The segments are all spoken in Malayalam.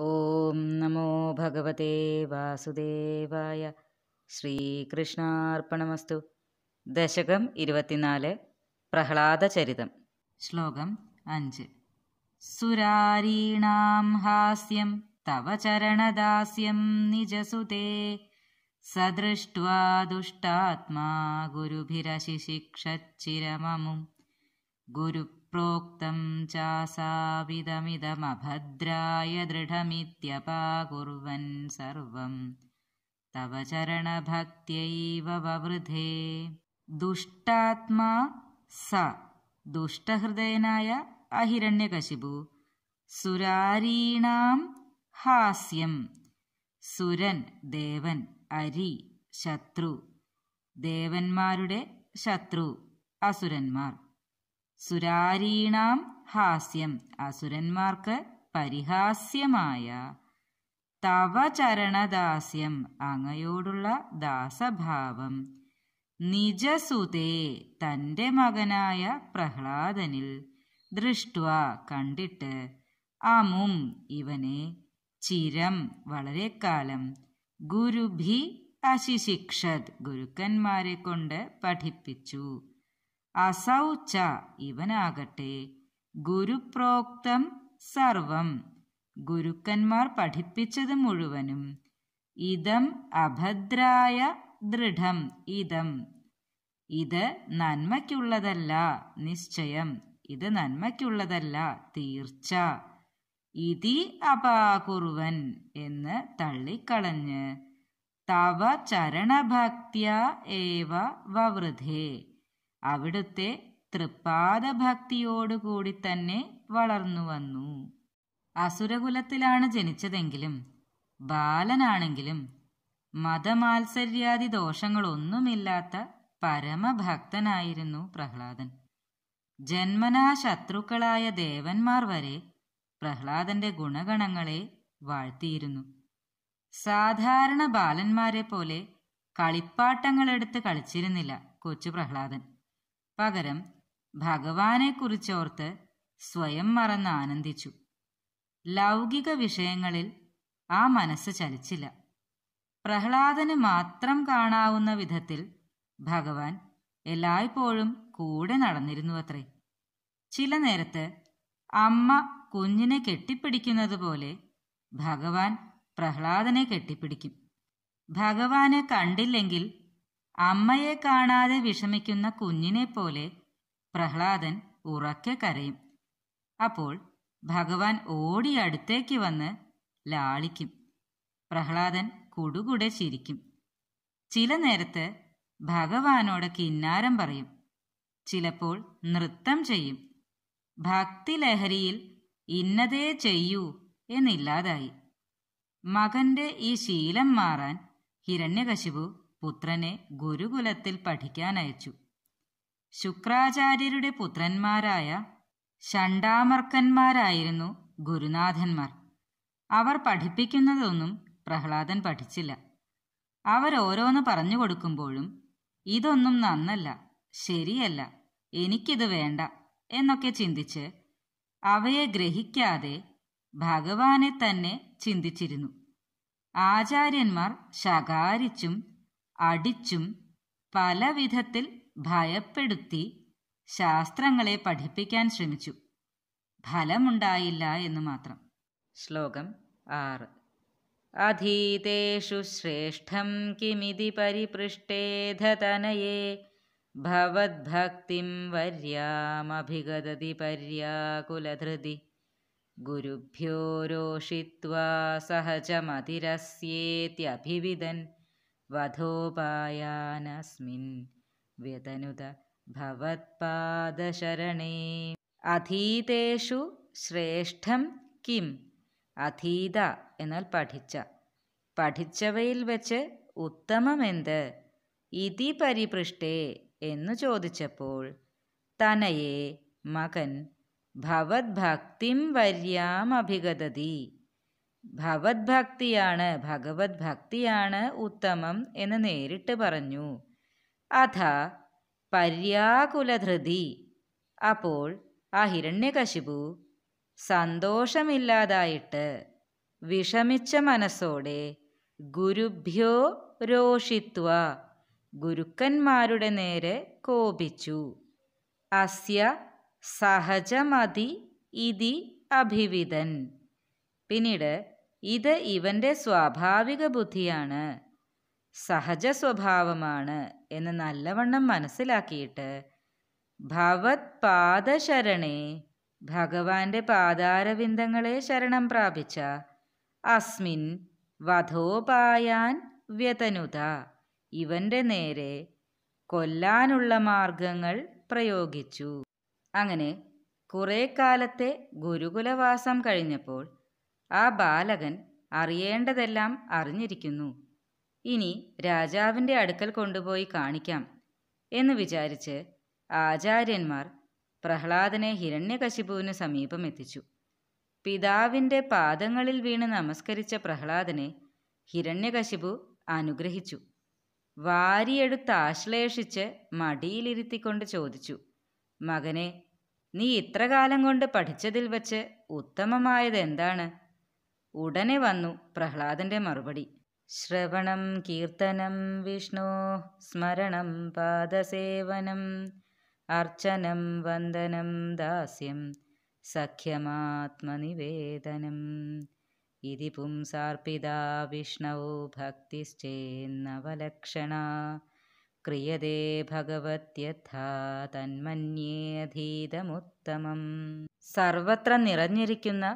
ॐ नमो भगवते वासुदेवाय श्रीकृष्णार्पणमस्तु प्रह्लादचरितं श्लोकम् अञ्च सुरारीणां हास्यं तव चरणदास्यं निजसुते सदृष्ट्वा दुष्टात्मा गुरु प्रोक्तं चासाविदमिदमभद्राय दृढमित्यपाकुर्वन् सर्वम् तव चरणभक्त्यैव ववृधे दुष्टात्मा स दुष्टहृदयनाय अहिरण्यकशिपु सुरारीणां हास्यम् सुरन देवन् अरी शत्रु देवन्मारुडे शत्रु असुरन्मार സുരാരീണാം ഹാസ്യം അസുരന്മാർക്ക് പരിഹാസ്യമായ തവ ചരണദാസ്യം അങ്ങയോടുള്ള ദാസഭാവം നിജസുതേ തന്റെ മകനായ പ്രഹ്ലാദനിൽ ദൃഷ്ട്വ കണ്ടിട്ട് അമും ഇവനെ ചിരം വളരെ കാലം ഗുരുഭി അശിശിക്ഷത് ഗുരുക്കന്മാരെ കൊണ്ട് പഠിപ്പിച്ചു അസൗച ഇവനാകട്ടെ ഗുരുപ്രോക്തം സർവം ഗുരുക്കന്മാർ പഠിപ്പിച്ചത് മുഴുവനും ഇതം അഭദ്രായ ദൃഢം ഇതം ഇത് നന്മയ്ക്കുള്ളതല്ല നിശ്ചയം ഇത് നന്മയ്ക്കുള്ളതല്ല തീർച്ച ഇതി അപാകുറുവൻ എന്ന് തള്ളിക്കളഞ്ഞ് തവ ചരണഭക്ത്യ ഏവ വവൃധേ അവിടുത്തെ കൂടി തന്നെ വളർന്നു വന്നു അസുരകുലത്തിലാണ് ജനിച്ചതെങ്കിലും ബാലനാണെങ്കിലും മതമാത്സര്യാദി ദോഷങ്ങളൊന്നുമില്ലാത്ത പരമഭക്തനായിരുന്നു പ്രഹ്ലാദൻ ജന്മനാ ശത്രുക്കളായ ദേവന്മാർ വരെ പ്രഹ്ലാദന്റെ ഗുണഗണങ്ങളെ വാഴ്ത്തിയിരുന്നു സാധാരണ ബാലന്മാരെ പോലെ കളിപ്പാട്ടങ്ങളെടുത്ത് കളിച്ചിരുന്നില്ല കൊച്ചു പ്രഹ്ലാദൻ പകരം ഭഗവാനെക്കുറിച്ചോർത്ത് സ്വയം മറന്ന് ആനന്ദിച്ചു ലൗകിക വിഷയങ്ങളിൽ ആ മനസ്സ് ചലിച്ചില്ല പ്രഹ്ലാദന് മാത്രം കാണാവുന്ന വിധത്തിൽ ഭഗവാൻ എല്ലായ്പ്പോഴും കൂടെ നടന്നിരുന്നുവത്രേ ചില നേരത്ത് അമ്മ കുഞ്ഞിനെ കെട്ടിപ്പിടിക്കുന്നത് പോലെ ഭഗവാൻ പ്രഹ്ലാദനെ കെട്ടിപ്പിടിക്കും ഭഗവാനെ കണ്ടില്ലെങ്കിൽ അമ്മയെ കാണാതെ വിഷമിക്കുന്ന കുഞ്ഞിനെ പോലെ പ്രഹ്ലാദൻ ഉറക്കെ കരയും അപ്പോൾ ഭഗവാൻ ഓടി അടുത്തേക്ക് വന്ന് ലാളിക്കും പ്രഹ്ലാദൻ കുടുകുടെ ചിരിക്കും ചില നേരത്ത് ഭഗവാനോട് കിന്നാരം പറയും ചിലപ്പോൾ നൃത്തം ചെയ്യും ഭക്തി ലഹരിയിൽ ഇന്നതേ ചെയ്യൂ എന്നില്ലാതായി മകന്റെ ഈ ശീലം മാറാൻ ഹിരണ്യകശിപു പുത്രനെ ഗുരുകുലത്തിൽ പഠിക്കാനയച്ചു ശുക്രാചാര്യരുടെ പുത്രന്മാരായ ഷണ്ടാമർക്കന്മാരായിരുന്നു ഗുരുനാഥന്മാർ അവർ പഠിപ്പിക്കുന്നതൊന്നും പ്രഹ്ലാദൻ പഠിച്ചില്ല അവരോരോന്ന് പറഞ്ഞു കൊടുക്കുമ്പോഴും ഇതൊന്നും നന്നല്ല ശരിയല്ല എനിക്കിത് വേണ്ട എന്നൊക്കെ ചിന്തിച്ച് അവയെ ഗ്രഹിക്കാതെ ഭഗവാനെ തന്നെ ചിന്തിച്ചിരുന്നു ആചാര്യന്മാർ ശകാരിച്ചും അടിച്ചും പല വിധത്തിൽ ഭയപ്പെടുത്തി ശാസ്ത്രങ്ങളെ പഠിപ്പിക്കാൻ ശ്രമിച്ചു ഫലമുണ്ടായില്ല എന്ന് മാത്രം ശ്ലോകം ആറ് അധീതേഷു ശ്രേഷ്ഠം കിമിതി പരിപൃഷ്ടേധതനയേ ഭവദ്ഭക്തിം വര്യാമഭിഗതതി പര്യാകുലധൃതി ഗുരുഭ്യോ രോഷിത്വാ സഹജമതിരസ്യേത്യഭിവിദൻ वधोपायानस्मिन् व्यतनुत भवत्पादशरणे അധീതേഷു ശ്രേഷ്ഠം കിം അധീത എന്നാൽ പഠിച്ച പഠിച്ചവയിൽ വെച്ച് ഉത്തമമെന്ത് ഇതി പരിപൃഷ്ടേ എന്നു ചോദിച്ചപ്പോൾ തനയെ മകൻ ഭവത്ഭക്തിം വര്യാമഭിഗതതി ഭഗവത്ഭക്തിയാണ് ഭഗവത് ഭക്തിയാണ് ഉത്തമം എന്ന് നേരിട്ട് പറഞ്ഞു അഥ പര്യാകുലധൃതി അപ്പോൾ ആ ഹിരണ്യകശിപു സന്തോഷമില്ലാതായിട്ട് വിഷമിച്ച മനസ്സോടെ ഗുരുഭ്യോ രോഷിത്വ ഗുരുക്കന്മാരുടെ നേരെ കോപിച്ചു അസ്യ സഹജമതി ഇതി അഭിവിതൻ പിന്നീട് ഇത് ഇവൻ്റെ സ്വാഭാവിക ബുദ്ധിയാണ് സഹജ സ്വഭാവമാണ് എന്ന് നല്ലവണ്ണം മനസ്സിലാക്കിയിട്ട് ഭവത് പാദശരണേ ഭഗവാന്റെ പാദാരവിന്ദങ്ങളെ ശരണം പ്രാപിച്ച അസ്മിൻ വധോപായാൻ വ്യതനുത ഇവൻ്റെ നേരെ കൊല്ലാനുള്ള മാർഗങ്ങൾ പ്രയോഗിച്ചു അങ്ങനെ കുറേ കാലത്തെ ഗുരുകുലവാസം കഴിഞ്ഞപ്പോൾ ആ ബാലകൻ അറിയേണ്ടതെല്ലാം അറിഞ്ഞിരിക്കുന്നു ഇനി രാജാവിൻ്റെ അടുക്കൽ കൊണ്ടുപോയി കാണിക്കാം എന്ന് വിചാരിച്ച് ആചാര്യന്മാർ പ്രഹ്ലാദനെ ഹിരണ്യകശിപുവിന് സമീപം എത്തിച്ചു പിതാവിൻ്റെ പാദങ്ങളിൽ വീണ് നമസ്കരിച്ച പ്രഹ്ലാദനെ ഹിരണ്യകശിപു അനുഗ്രഹിച്ചു വാരിയെടുത്ത് ആശ്ലേഷിച്ച് മടിയിലിരുത്തിക്കൊണ്ട് ചോദിച്ചു മകനെ നീ ഇത്രകാലം കൊണ്ട് പഠിച്ചതിൽ വച്ച് ഉത്തമമായതെന്താണ് എന്താണ് ഉടനെ വന്നു പ്രഹ്ലാദന്റെ മറുപടി ശ്രവണം കീർത്തനം വിഷ്ണു സ്മരണം പാദസേവനം അർച്ചനം വന്ദനം ദാസ്യം സഖ്യമാത്മനിവേദനം ഇതി പുംസാർപ്പിത വിഷ്ണവോ ഭക്തിശ്ചേന്നവലക്ഷണ ക്രിയതേ ഭഗവത്യഥാ തന്മന്യേധീതമുത്തമം സർവത്ര നിറഞ്ഞിരിക്കുന്ന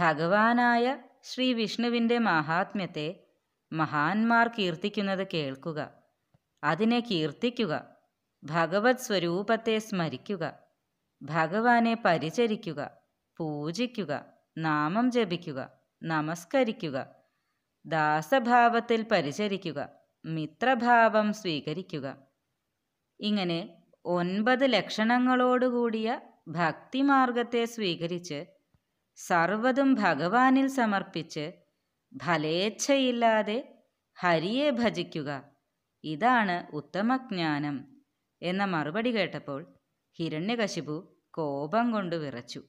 ഭഗവാനായ ശ്രീ വിഷ്ണുവിൻ്റെ മാഹാത്മ്യത്തെ മഹാന്മാർ കീർത്തിക്കുന്നത് കേൾക്കുക അതിനെ കീർത്തിക്കുക ഭഗവത് സ്വരൂപത്തെ സ്മരിക്കുക ഭഗവാനെ പരിചരിക്കുക പൂജിക്കുക നാമം ജപിക്കുക നമസ്കരിക്കുക ദാസഭാവത്തിൽ പരിചരിക്കുക മിത്രഭാവം സ്വീകരിക്കുക ഇങ്ങനെ ഒൻപത് ലക്ഷണങ്ങളോടുകൂടിയ ഭക്തിമാർഗത്തെ സ്വീകരിച്ച് സർവതും ഭഗവാനിൽ സമർപ്പിച്ച് ഫലേച്ഛയില്ലാതെ ഹരിയെ ഭജിക്കുക ഇതാണ് ഉത്തമജ്ഞാനം എന്ന മറുപടി കേട്ടപ്പോൾ ഹിരണ്യകശിപു കോപം കൊണ്ട് വിറച്ചു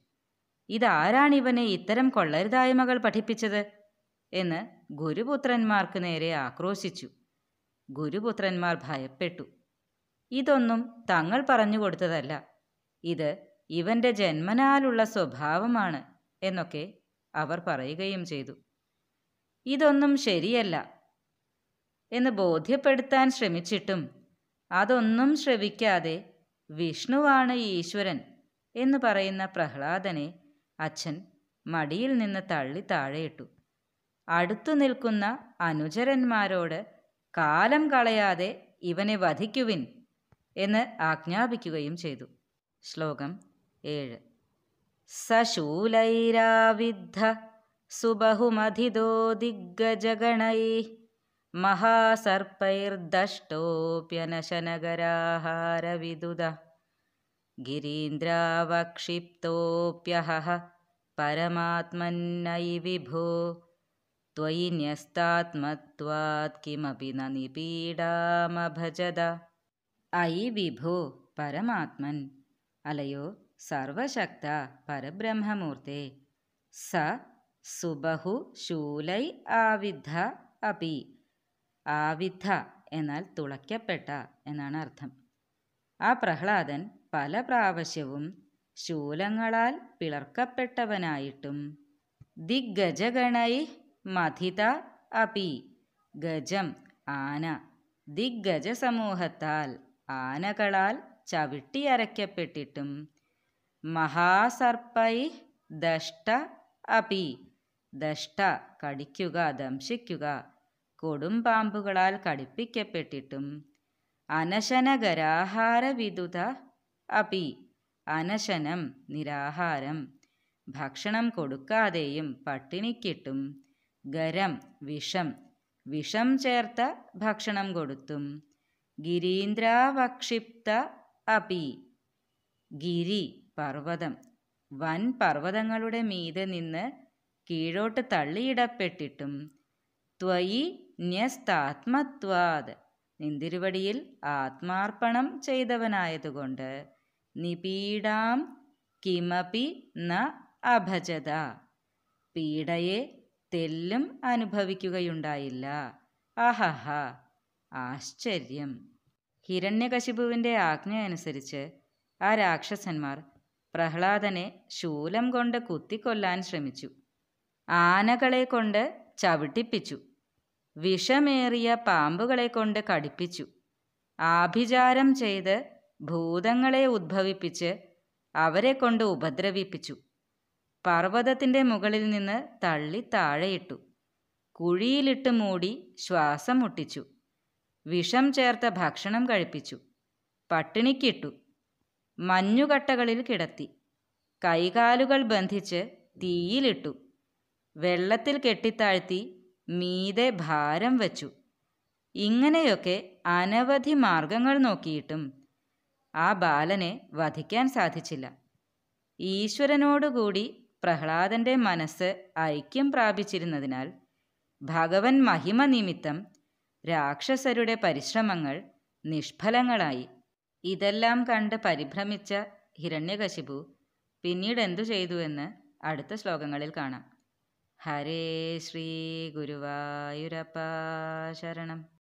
ഇതാരാണിവനെ ഇത്തരം കൊള്ളരുതായ്മകൾ പഠിപ്പിച്ചത് എന്ന് ഗുരുപുത്രന്മാർക്ക് നേരെ ആക്രോശിച്ചു ഗുരുപുത്രന്മാർ ഭയപ്പെട്ടു ഇതൊന്നും തങ്ങൾ പറഞ്ഞു കൊടുത്തതല്ല ഇത് ഇവന്റെ ജന്മനാലുള്ള സ്വഭാവമാണ് എന്നൊക്കെ അവർ പറയുകയും ചെയ്തു ഇതൊന്നും ശരിയല്ല എന്ന് ബോധ്യപ്പെടുത്താൻ ശ്രമിച്ചിട്ടും അതൊന്നും ശ്രവിക്കാതെ വിഷ്ണുവാണ് ഈശ്വരൻ എന്ന് പറയുന്ന പ്രഹ്ലാദനെ അച്ഛൻ മടിയിൽ നിന്ന് തള്ളി താഴെയിട്ടു അടുത്തു നിൽക്കുന്ന അനുചരന്മാരോട് കാലം കളയാതെ ഇവനെ വധിക്കുവിൻ എന്ന് ആജ്ഞാപിക്കുകയും ചെയ്തു ശ്ലോകം ഏഴ് सशूलैराविद्ध सुबहुमधिदो दिग्गजगणैः महासर्पैर्दष्टोऽप्यनशनगराहारविदुद गिरीन्द्रावक्षिप्तोऽप्यहः परमात्मन्नयि विभो त्वयि न्यस्तात्मत्वात् किमपि न निपीडामभजद अयि विभो परमात्मन् अलयो സർവശക്ത പരബ്രഹ്മമൂർത്തേ സ സുബഹു ശൂലൈ ആവിദ്ധ അപി ആവിദ്ധ എന്നാൽ തുളയ്ക്കപ്പെട്ട എന്നാണ് അർത്ഥം ആ പ്രഹ്ലാദൻ പല പ്രാവശ്യവും ശൂലങ്ങളാൽ പിളർക്കപ്പെട്ടവനായിട്ടും ദിഗ്ഗജഗണൈ മഥിത അപി ഗജം ആന ദിഗ്ഗജ സമൂഹത്താൽ ആനകളാൽ ചവിട്ടിയരയ്ക്കപ്പെട്ടിട്ടും മഹാസർപ്പൈ ദഷ്ട അപി ദഷ്ട കടിക്കുക ദംശിക്കുക കൊടും പാമ്പുകളാൽ കടിപ്പിക്കപ്പെട്ടിട്ടും അനശനകരാഹാരവിദുത അപി അനശനം നിരാഹാരം ഭക്ഷണം കൊടുക്കാതെയും പട്ടിണിക്കിട്ടും ഗരം വിഷം വിഷം ചേർത്ത ഭക്ഷണം കൊടുത്തും ഗിരീന്ദ്രാവക്ഷിപ്ത അപി ഗിരി പർവ്വതം വൻ പർവ്വതങ്ങളുടെ മീതെ നിന്ന് കീഴോട്ട് തള്ളിയിടപ്പെട്ടിട്ടും ത്വയി ന്യസ്താത്മത്വാത് നിന്തിരുവടിയിൽ ആത്മാർപ്പണം ചെയ്തവനായതുകൊണ്ട് നിപീഡാം കിമപി ന അഭജത പീഡയെ തെല്ലും അനുഭവിക്കുകയുണ്ടായില്ല അഹഹ ആശ്ചര്യം ഹിരണ്യകശിപുവിൻ്റെ ആജ്ഞ അനുസരിച്ച് ആ രാക്ഷസന്മാർ പ്രഹ്ലാദനെ ശൂലം കൊണ്ട് കുത്തിക്കൊല്ലാൻ ശ്രമിച്ചു ആനകളെ കൊണ്ട് ചവിട്ടിപ്പിച്ചു വിഷമേറിയ പാമ്പുകളെ കൊണ്ട് കടിപ്പിച്ചു ആഭിചാരം ചെയ്ത് ഭൂതങ്ങളെ ഉദ്ഭവിപ്പിച്ച് അവരെ കൊണ്ട് ഉപദ്രവിപ്പിച്ചു പർവ്വതത്തിൻ്റെ മുകളിൽ നിന്ന് തള്ളി താഴെയിട്ടു കുഴിയിലിട്ട് മൂടി ശ്വാസം മുട്ടിച്ചു വിഷം ചേർത്ത ഭക്ഷണം കഴിപ്പിച്ചു പട്ടിണിക്കിട്ടു മഞ്ഞുകട്ടകളിൽ കിടത്തി കൈകാലുകൾ ബന്ധിച്ച് തീയിലിട്ടു വെള്ളത്തിൽ കെട്ടിത്താഴ്ത്തി മീതെ ഭാരം വച്ചു ഇങ്ങനെയൊക്കെ അനവധി മാർഗങ്ങൾ നോക്കിയിട്ടും ആ ബാലനെ വധിക്കാൻ സാധിച്ചില്ല ഈശ്വരനോടുകൂടി പ്രഹ്ലാദന്റെ മനസ്സ് ഐക്യം പ്രാപിച്ചിരുന്നതിനാൽ ഭഗവൻ മഹിമ നിമിത്തം രാക്ഷസരുടെ പരിശ്രമങ്ങൾ നിഷ്ഫലങ്ങളായി ഇതെല്ലാം കണ്ട് പരിഭ്രമിച്ച ഹിരണ്യകശിപു പിന്നീട് എന്തു ചെയ്തുവെന്ന് അടുത്ത ശ്ലോകങ്ങളിൽ കാണാം ഹരേ ശ്രീ ഗുരുവായൂരപ്പ ശരണം